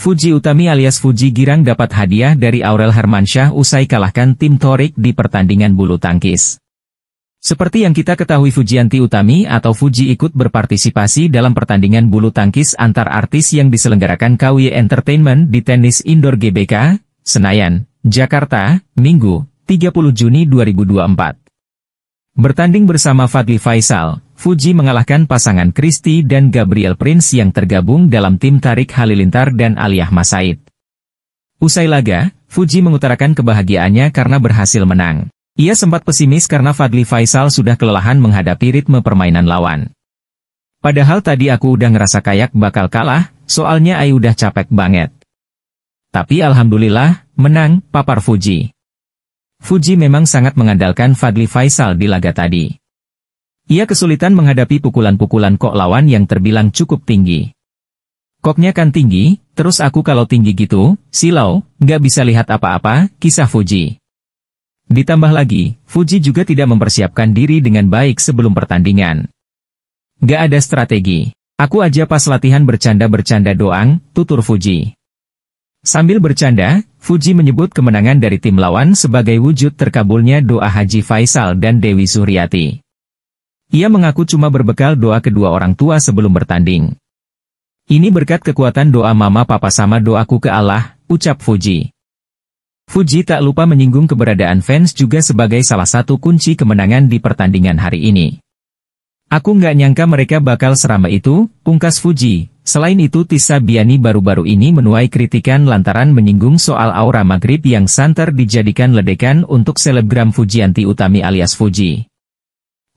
Fuji Utami alias Fuji Girang dapat hadiah dari Aurel Hermansyah usai kalahkan tim Torik di pertandingan bulu tangkis. Seperti yang kita ketahui Fujianti Utami atau Fuji ikut berpartisipasi dalam pertandingan bulu tangkis antar artis yang diselenggarakan KWI Entertainment di Tenis Indoor GBK, Senayan, Jakarta, Minggu, 30 Juni 2024. Bertanding bersama Fadli Faisal, Fuji mengalahkan pasangan Christie dan Gabriel Prince yang tergabung dalam tim Tarik Halilintar dan Aliyah Masaid. Usai laga, Fuji mengutarakan kebahagiaannya karena berhasil menang. Ia sempat pesimis karena Fadli Faisal sudah kelelahan menghadapi ritme permainan lawan. Padahal tadi aku udah ngerasa kayak bakal kalah, soalnya Ayu udah capek banget. Tapi alhamdulillah, menang, papar Fuji. Fuji memang sangat mengandalkan Fadli Faisal di laga tadi. Ia kesulitan menghadapi pukulan-pukulan kok lawan yang terbilang cukup tinggi. Koknya kan tinggi, terus aku kalau tinggi gitu, silau, nggak bisa lihat apa-apa, kisah Fuji. Ditambah lagi, Fuji juga tidak mempersiapkan diri dengan baik sebelum pertandingan. Gak ada strategi. Aku aja pas latihan bercanda-bercanda doang, tutur Fuji. Sambil bercanda, Fuji menyebut kemenangan dari tim lawan sebagai wujud terkabulnya doa Haji Faisal dan Dewi Suryati. Ia mengaku cuma berbekal doa kedua orang tua sebelum bertanding. Ini berkat kekuatan doa mama papa sama doaku ke Allah, ucap Fuji. Fuji tak lupa menyinggung keberadaan fans juga sebagai salah satu kunci kemenangan di pertandingan hari ini. Aku nggak nyangka mereka bakal serama itu, pungkas Fuji. Selain itu Tisa Biani baru-baru ini menuai kritikan lantaran menyinggung soal aura maghrib yang santer dijadikan ledekan untuk selebgram Fujianti Utami alias Fuji.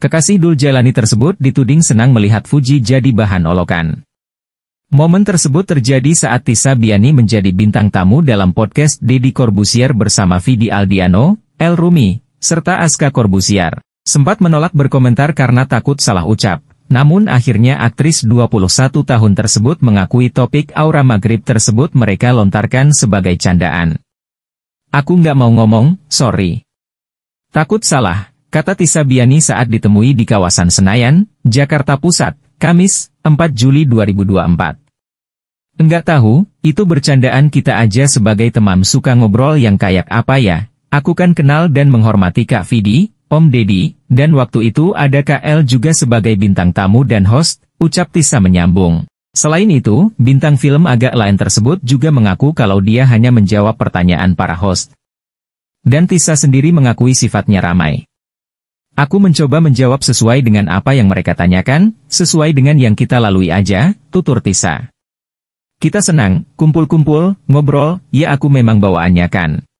Kekasih Dul Jalani tersebut dituding senang melihat Fuji jadi bahan olokan. Momen tersebut terjadi saat Tisa Biani menjadi bintang tamu dalam podcast Deddy Corbusier bersama Vidi Aldiano, El Rumi, serta Aska Corbusier. Sempat menolak berkomentar karena takut salah ucap, namun akhirnya aktris 21 tahun tersebut mengakui topik aura maghrib tersebut mereka lontarkan sebagai candaan. Aku nggak mau ngomong, sorry. Takut salah kata Tisa Biani saat ditemui di kawasan Senayan, Jakarta Pusat, Kamis, 4 Juli 2024. Enggak tahu, itu bercandaan kita aja sebagai teman suka ngobrol yang kayak apa ya, aku kan kenal dan menghormati Kak Vidi, Om Deddy, dan waktu itu ada KL juga sebagai bintang tamu dan host, ucap Tisa menyambung. Selain itu, bintang film agak lain tersebut juga mengaku kalau dia hanya menjawab pertanyaan para host. Dan Tisa sendiri mengakui sifatnya ramai. Aku mencoba menjawab sesuai dengan apa yang mereka tanyakan, sesuai dengan yang kita lalui aja, tutur Tisa. Kita senang, kumpul-kumpul, ngobrol, ya aku memang bawaannya kan.